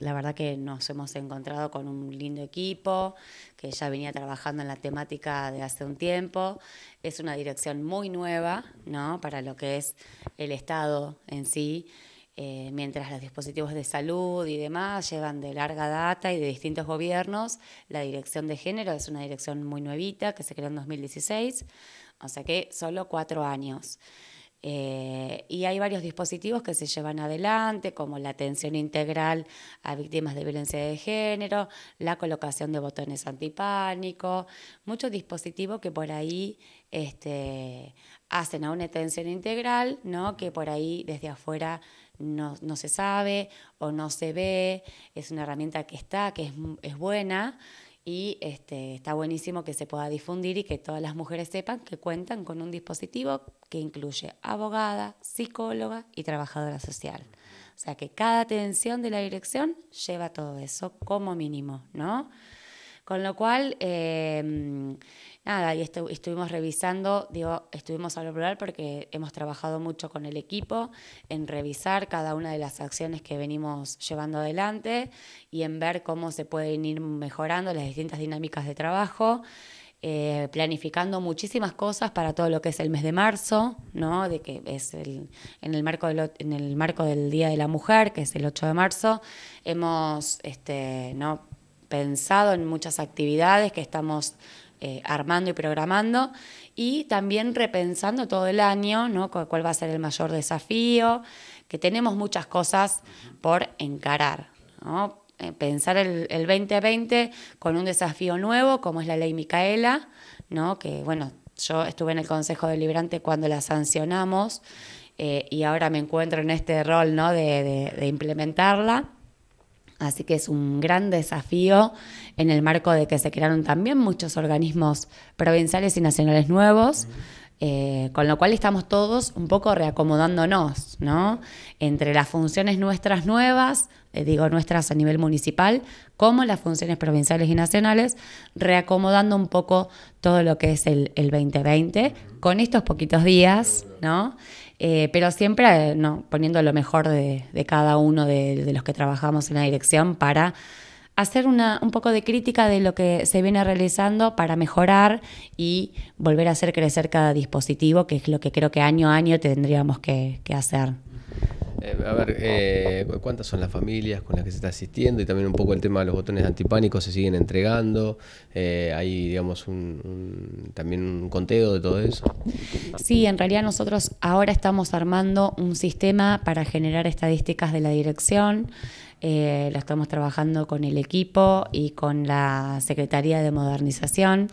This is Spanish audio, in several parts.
la verdad que nos hemos encontrado con un lindo equipo que ya venía trabajando en la temática de hace un tiempo. Es una dirección muy nueva ¿no? para lo que es el Estado en sí, eh, mientras los dispositivos de salud y demás llevan de larga data y de distintos gobiernos. La dirección de género es una dirección muy nuevita que se creó en 2016, o sea que solo cuatro años. Eh, y hay varios dispositivos que se llevan adelante, como la atención integral a víctimas de violencia de género, la colocación de botones antipánico, muchos dispositivos que por ahí este, hacen a una atención integral, ¿no? que por ahí desde afuera no, se sabe o no se ve, es una herramienta que está, que es buena y este, está buenísimo que se pueda difundir y que todas las mujeres sepan que cuentan con un dispositivo que incluye abogada, psicóloga y trabajadora social. O sea que cada atención de la dirección lleva todo eso como mínimo, ¿no? Con lo cual, em, nada, y estuvimos revisando, digo, estuvimos a lo plural porque hemos trabajado mucho con el equipo en revisar cada una de las acciones que venimos llevando adelante y en ver cómo se pueden ir mejorando las distintas dinámicas de trabajo. Eh, planificando muchísimas cosas para todo lo que es el mes de marzo, ¿no? De que es el, en, el marco del, en el marco del Día de la Mujer, que es el 8 de marzo, hemos este, ¿no? pensado en muchas actividades que estamos eh, armando y programando y también repensando todo el año, Cuál va a ser el mayor desafío, que tenemos muchas cosas por encarar, eh, Pensar el, 2020 con un desafío nuevo, como es la ley Micaela, Que, bueno, yo estuve en el Consejo Deliberante cuando la sancionamos eh, y ahora me encuentro en este rol, de implementarla. Así que es un gran desafío en el marco de que se crearon también muchos organismos provinciales y nacionales nuevos. Eh, con lo cual estamos todos un poco reacomodándonos, ¿no? Entre las funciones nuestras nuevas, eh, digo nuestras a nivel municipal, como las funciones provinciales y nacionales, reacomodando un poco todo lo que es el, 2020 con estos poquitos días, ¿no? Eh, pero siempre poniendo lo mejor de, cada uno de los que trabajamos en la dirección para hacer una, un poco de crítica de lo que se viene realizando para mejorar y volver a hacer crecer cada dispositivo, que es lo que creo que año a año tendríamos que, que hacer. Eh, a ver, eh, ¿cuántas son las familias con las que se está asistiendo? Y también un poco el tema de los botones antipánicos se siguen entregando. Eh, hay, digamos, también un conteo de todo eso. Sí, en realidad nosotros ahora estamos armando un sistema para generar estadísticas de la dirección. lo estamos trabajando con el equipo y con la Secretaría de Modernización.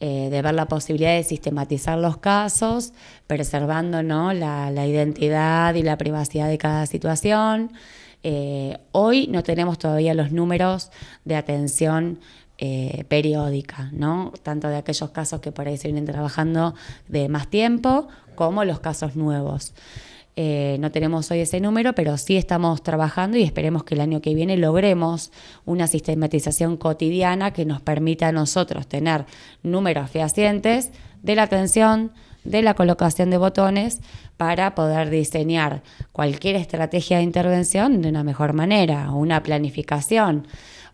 Eh, de ver la posibilidad de sistematizar los casos, preservando la, identidad y la privacidad de cada situación. Eh, hoy no tenemos todavía los números de atención eh, periódica, ¿no? Tanto de aquellos casos que por ahí se vienen trabajando de más tiempo como los casos nuevos. Eh, no tenemos hoy ese número, pero sí estamos trabajando y esperemos que el año que viene logremos una sistematización cotidiana que nos permita a nosotros tener números fehacientes de la atención, de la colocación de botones para poder diseñar cualquier estrategia de intervención de una mejor manera, una planificación.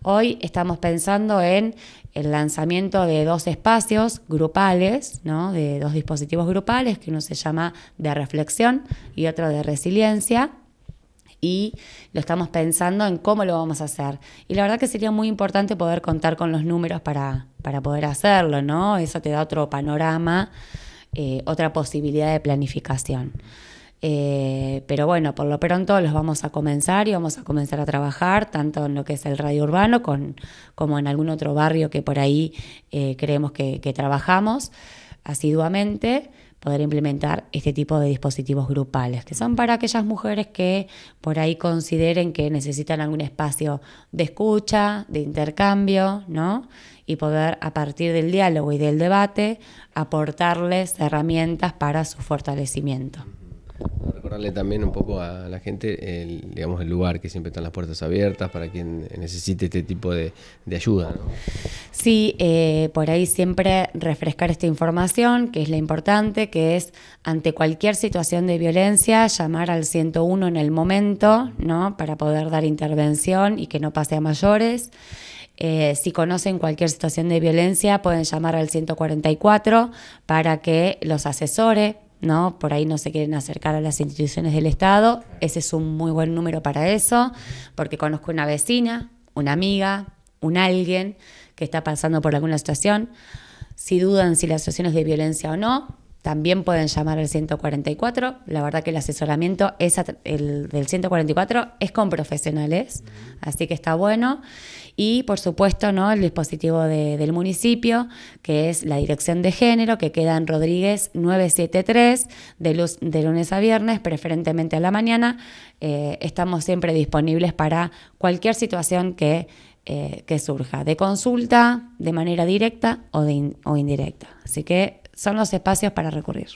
Hoy estamos pensando en el lanzamiento de dos espacios grupales, ¿no? de dos dispositivos grupales, que uno se llama de reflexión y otro de resiliencia, y lo estamos pensando en cómo lo vamos a hacer. Y la verdad que sería muy importante poder contar con los números para, poder hacerlo, ¿no? Eso te da otro panorama, eh, otra posibilidad de planificación. Eh, pero bueno, por lo pronto los vamos a comenzar y vamos a comenzar a trabajar tanto en lo que es el radio urbano como en algún otro barrio que por ahí eh, creemos que, que trabajamos asiduamente poder implementar este tipo de dispositivos grupales, que son para aquellas mujeres que por ahí consideren que necesitan algún espacio de escucha, de intercambio, ¿no? Y poder a partir del diálogo y del debate aportarles herramientas para su fortalecimiento. Recordarle también un poco a la gente el, digamos, el lugar, que siempre están las puertas abiertas para quien necesite este tipo de, ayuda. Sí, eh, por ahí siempre refrescar esta información, que es la importante, que es ante cualquier situación de violencia, llamar al 101 en el momento, ¿no? Para poder dar intervención y que no pase a mayores. Eh, si conocen cualquier situación de violencia, pueden llamar al 144 para que los asesore, ¿no? Por ahí no se quieren acercar a las instituciones del Estado. Ese es un muy buen número para eso, porque conozco una vecina, una amiga, un alguien que está pasando por alguna situación. Si dudan si la situación es de violencia o no, también pueden llamar al 144. La verdad que el asesoramiento es del 144 es con profesionales, así que está bueno. Y por supuesto, ¿no? El dispositivo del municipio, que es la dirección de género, que queda en Rodríguez 973, de, luz, de lunes a viernes, preferentemente a la mañana. Eh, estamos siempre disponibles para cualquier situación que eh, que surja, de consulta, de manera directa o, o indirecta. Así que son los espacios para recurrir.